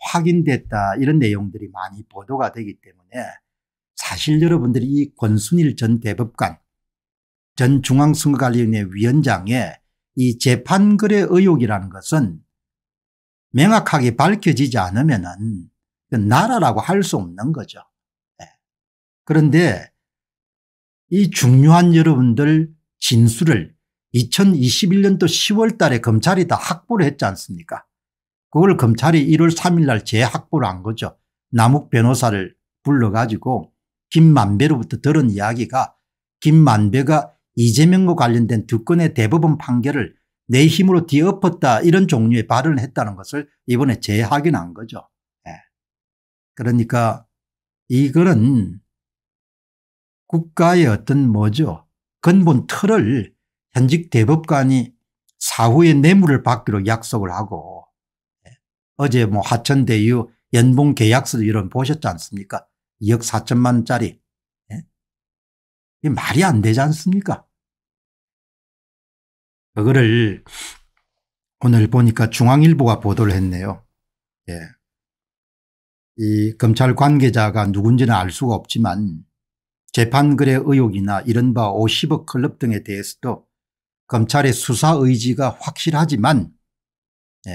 확인됐다 이런 내용들이 많이 보도가 되기 때문에 사실 여러분들이 이 권순일 전 대법관 전 중앙선거관리위원회 위원장의 이 재판거래 의혹이라는 것은 명확하게 밝혀지지 않으면 나라라고 할 수 없는 거죠. 예. 그런데 이 중요한 여러분들 진술을 2021년도 10월 달에 검찰이 다 확보를 했지 않습니까 그걸 검찰이 1월 3일 날 재확보를 한 거죠. 남욱 변호사를 불러가지고 김만배로부터 들은 이야기가 김만배가 이재명과 관련된 두 건의 대법원 판결을 내 힘으로 뒤엎었다 이런 종류의 발언을 했다는 것을 이번에 재확인한 거죠. 네. 그러니까 이거는 국가의 어떤 뭐죠 근본 틀을 현직 대법관이 사후에 뇌물을 받기로 약속을 하고 어제 뭐 하천대유 연봉 계약서도 이런 보셨지 않습니까 2억 4천만 짜리 예? 이 말이 안 되지 않습니까 그거를 오늘 보니까 중앙일보가 보도를 했네요. 예. 이 검찰 관계자가 누군지는 알 수가 없지만 재판글의 의혹이나 이른바 50억 클럽 등에 대해서도 검찰의 수사 의지가 확실하지만 예.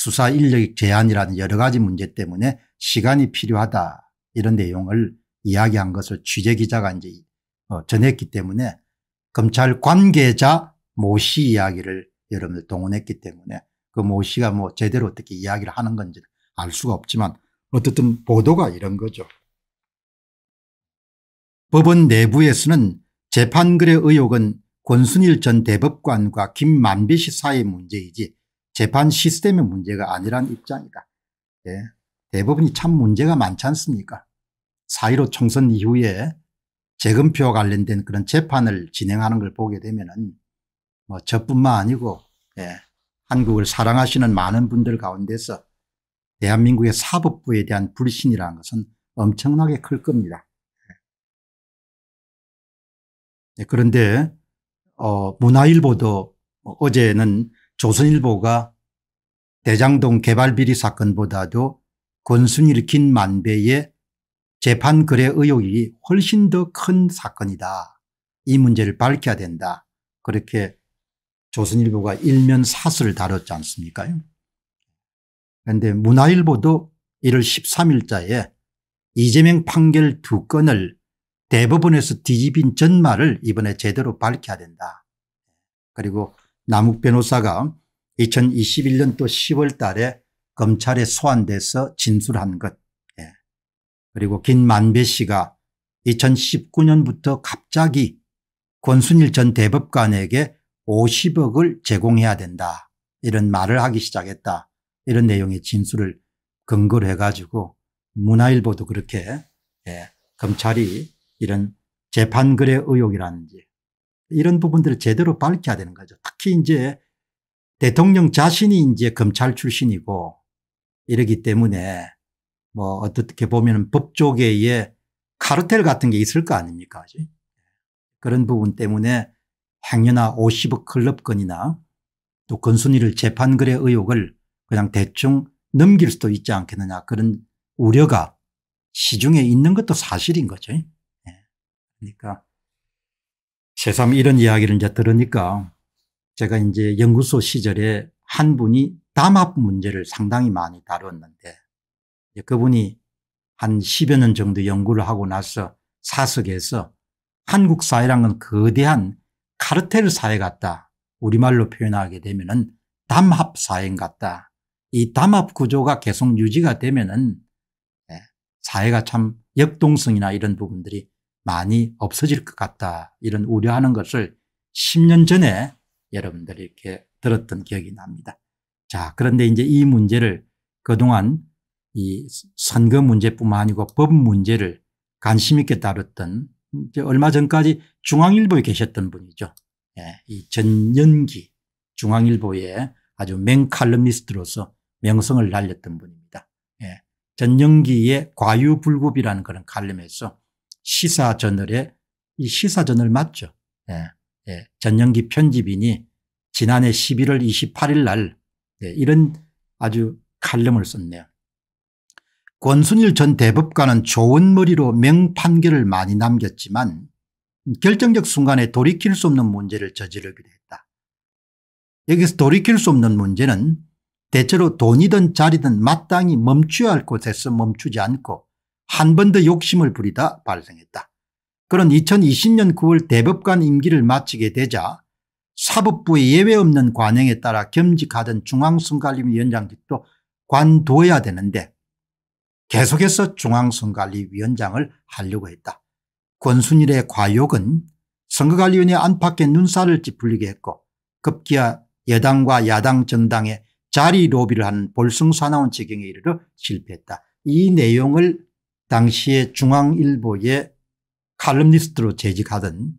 수사 인력 제한이라는 여러 가지 문제 때문에 시간이 필요하다 이런 내용을 이야기한 것을 취재 기자가 이제 어, 전했기 때문에 검찰 관계자 모 씨 이야기를 여러분들 동원했기 때문에 그 모 씨가 뭐 제대로 어떻게 이야기를 하는 건지 알 수가 없지만 어쨌든 보도가 이런 거죠. 법원 내부에서는 재판글의 의혹은 권순일 전 대법관과 김만배 씨 사이 문제이지 재판 시스템의 문제가 아니란 입장이다. 예. 대법원이 참 문제가 많지 않습니까? 사1로 총선 이후에 재검표와 관련된 그런 재판을 진행하는 걸 보게 되면은 뭐 저뿐만 아니고 예. 한국을 사랑하시는 많은 분들 가운데서 대한민국의 사법부에 대한 불신이라는 것은 엄청나게 클 겁니다. 예. 그런데 어, 문화일보도 뭐 어제는 조선일보가 대장동 개발비리 사건보다도 권순일 킨 만배의 재판 거래 의혹이 훨씬 더 큰 사건이다. 이 문제를 밝혀야 된다. 그렇게 조선일보가 일면 사설을 다뤘지 않습니까? 그런데 문화일보도 1월 13일자에 이재명 판결 두 건을 대법원에서 뒤집힌 전말을 이번에 제대로 밝혀야 된다. 그리고 남욱 변호사가 2021년도 10월 달에 검찰에 소환돼서 진술한 것 예. 그리고 김만배 씨가 2019년부터 갑자기 권순일 전 대법관에게 50억을 제공해야 된다 이런 말을 하기 시작했다 이런 내용의 진술을 근거로 해가지고 문화일보도 그렇게 예. 검찰이 이런 재판글의 의혹이라는지 이런 부분들을 제대로 밝혀야 되는 거죠. 특히 이제 대통령 자신이 이제 검찰 출신이고 이러기 때문에 뭐 어떻게 보면 법조계에 카르텔 같은 게 있을 거 아닙니까? 그런 부분 때문에 행여나 50억 클럽건이나 또 건순이를 재판거래 의혹을 그냥 대충 넘길 수도 있지 않겠느냐 그런 우려가 시중에 있는 것도 사실인 거죠. 예. 그러니까 새삼 이런 이야기를 이제 들으니까 제가 이제 연구소 시절에 한 분이 담합 문제를 상당히 많이 다뤘는데 그분이 한1 0여년 정도 연구를 하고 나서 사석에서 한국 사회란 건 거대한 카르텔 사회 같다. 우리말로 표현하게 되면 은 담합 사회인 같다. 이 담합 구조가 계속 유지가 되면 은 예, 사회가 참 역동성이나 이런 부분들이 많이 없어질 것 같다 이런 우려하는 것을 10년 전에 여러분들이 이렇게 들었던 기억이 납니다. 자, 그런데 이제 이 문제를 그동안 이 선거 문제뿐만 아니고 법 문제를 관심 있게 다뤘던 얼마 전까지 중앙일보에 계셨던 분이죠. 예, 이 전연기 중앙일보의 아주 맹칼럼니스트로서 명성을 날렸던 분입니다. 예, 전연기의 과유불급이라는 그런 칼럼에서 시사저널에 이 시사저널 맞죠. 예. 예. 전영기 편집인이 지난해 11월 28일 날 예. 이런 아주 칼럼을 썼네요. 권순일 전 대법관은 좋은 머리로 명판결을 많이 남겼지만 결정적 순간에 돌이킬 수 없는 문제를 저지르기도 했다. 여기서 돌이킬 수 없는 문제는 대체로 돈이든 자리든 마땅히 멈추어야 할 곳에서 멈추지 않고 한번더 욕심을 부리다 발생했다. 그런 2020년 9월 대법관 임기를 마치게 되자 사법부의 예외 없는 관행에 따라 겸직하던 중앙선관위 위원장직도 관둬야 되는데 계속해서 중앙선관위 위원장을 하려고 했다. 권순일의 과욕은 선거관리위원회 안팎의 눈살을 찌푸리게 했고 급기야 여당과 야당 정당의 자리 로비를 하는 볼썽사나운 지경에 이르러 실패했다. 이 내용을 당시의 중앙일보의 칼럼니스트로 재직하던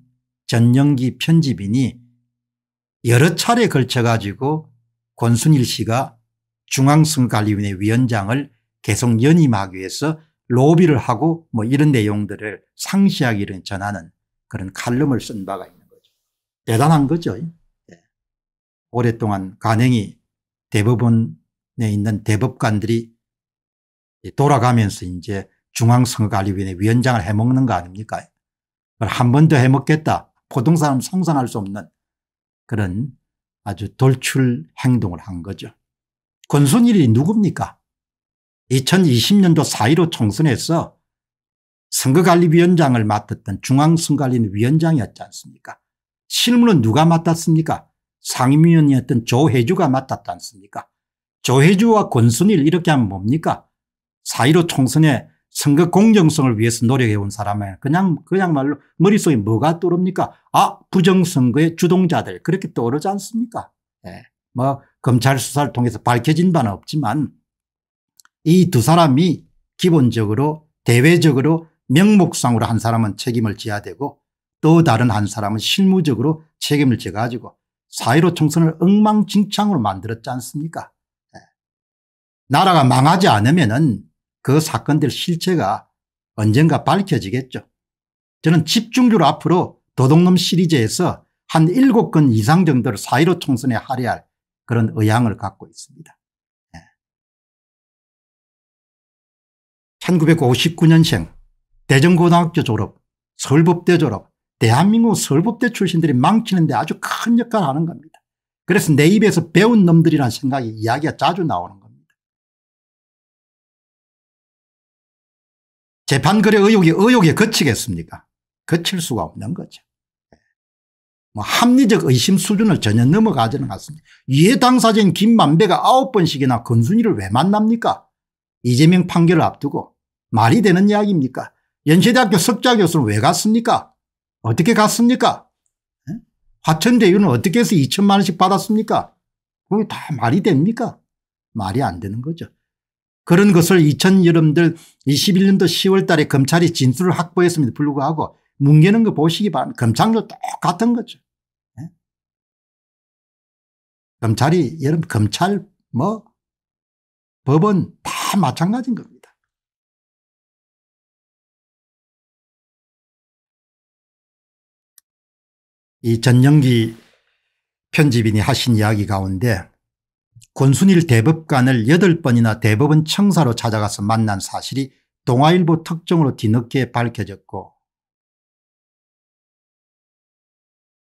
전영기 편집인이 여러 차례 걸쳐 가지고 권순일 씨가 중앙선관리위원회 위원장을 계속 연임하기 위해서 로비를 하고 뭐 이런 내용들을 상시하기로 전하는 그런 칼럼을 쓴 바가 있는 거죠. 대단한 거죠. 네. 오랫동안 간행이 대법원에 있는 대법관들이 돌아가면서 이제 중앙선거관리위원회 위원장을 해먹는 거 아닙니까? 한번 더 해먹겠다. 보통 사람 상상할 수 없는 그런 아주 돌출 행동을 한 거죠. 권순일이 누굽니까? 2020년도 4.15 총선에서 선거관리위원장을 맡았던 중앙선관리위원장이었지 거 않습니까? 실무는 누가 맡았습니까? 상임위원이었던 조혜주가 맡았지 않습니까? 조혜주와 권순일 이렇게 하면 뭡니까? 4.15 총선에 선거 공정성을 위해서 노력해온 사람은 그냥, 그냥 말로 머릿속에 뭐가 떠오릅니까? 아, 부정선거의 주동자들. 그렇게 떠오르지 않습니까? 네. 뭐, 검찰 수사를 통해서 밝혀진 바는 없지만 이 두 사람이 기본적으로 대외적으로 명목상으로 한 사람은 책임을 져야 되고 또 다른 한 사람은 실무적으로 책임을 져가지고 사회로 총선을 엉망진창으로 만들었지 않습니까? 네. 나라가 망하지 않으면은 그 사건들 실체가 언젠가 밝혀지겠죠. 저는 집중적으로 앞으로 도둑놈 시리즈에서 한 7건 이상 정도를 4 1 5 총선에 할애할 그런 의향을 갖고 있습니다. 1959년생 예. 대전고등학교 졸업 설법대 졸업 대한민국 설법대 출신들이 망치는데 아주 큰 역할을 하는 겁니다. 그래서 내 입에서 배운 놈들이라는 생각이 이야기가 자주 나오는 겁니다. 재판거래 의혹이 의혹에 거치겠습니까? 거칠 수가 없는 거죠. 뭐 합리적 의심 수준을 전혀 넘어가지는 않습니다. 이해 당사자인 김만배가 아홉 번씩이나 건순이를 왜 만납니까? 이재명 판결을 앞두고 말이 되는 이야기입니까? 연세대학교 석좌 교수는 왜 갔습니까? 어떻게 갔습니까? 화천대유는 어떻게 해서 2천만 원씩 받았습니까? 그게 다 말이 됩니까? 말이 안 되는 거죠. 그런 것을 2000여름들 21년도 10월 달에 검찰이 진술을 확보했음에도 불구하고 뭉개는 거 보시기 바랍니다. 검찰도 똑같은 거죠. 네? 검찰이 여러분 검찰 뭐 법원 다 마찬가지인 겁니다. 이 전영기 편집인이 하신 이야기 가운데 권순일 대법관을 8번이나 대법원 청사로 찾아가서 만난 사실이 동아일보 특종으로 뒤늦게 밝혀졌고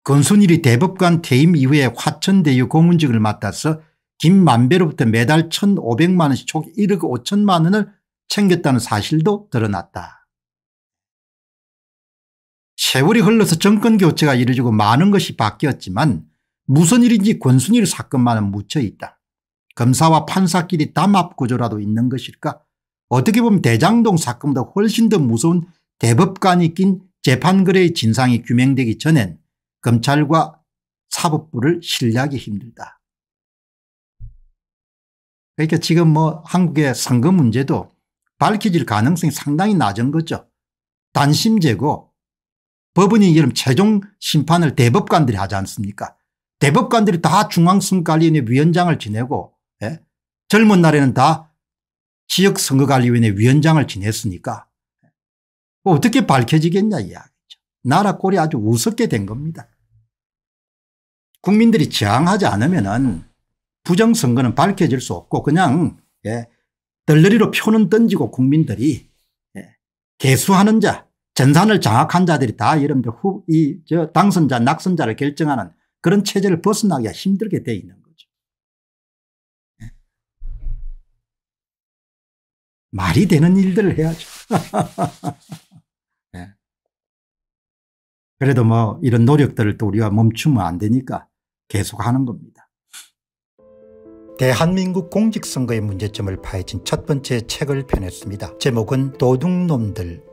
권순일이 대법관 퇴임 이후에 화천대유 고문직을 맡아서 김만배로부터 매달 1,500만 원씩 총 1억 5천만 원을 챙겼다는 사실도 드러났다. 세월이 흘러서 정권교체가 이루어지고 많은 것이 바뀌었지만 무슨 일인지 권순일 사건만은 묻혀있다. 검사와 판사끼리 담합구조라도 있는 것일까 어떻게 보면 대장동 사건보다 훨씬 더 무서운 대법관이 낀 재판거래의 진상이 규명되기 전엔 검찰과 사법부를 신뢰하기 힘들다. 그러니까 지금 뭐 한국의 선거 문제도 밝혀질 가능성이 상당히 낮은 거죠. 단심제고 법원이 이런 최종 심판을 대법관들이 하지 않습니까 대법관들이 다 중앙선관위원회 리 위원장을 지내고 예? 젊은 날에는 다 지역선거관리위원회 위원장을 지냈으니까 뭐 어떻게 밝혀지겠냐 이야기죠. 나라 꼴이 아주 우습게 된 겁니다. 국민들이 저항하지 않으면 은 부정선거는 밝혀질 수 없고 그냥 예, 덜러리로 표는 던지고 국민들이 예, 개수하는 자 전산을 장악한 자들이 다 여러분들 후, 이, 저 당선자 낙선자를 결정하는 그런 체제를 벗어나기가 힘들게 돼 있는 말이 되는 일들을 해야죠. 네. 그래도 뭐 이런 노력들을 또 우리가 멈추면 안 되니까 계속하는 겁니다. 대한민국 공직선거의 문제점을 파헤친 첫 번째 책을 펴냈습니다. 제목은 도둑놈들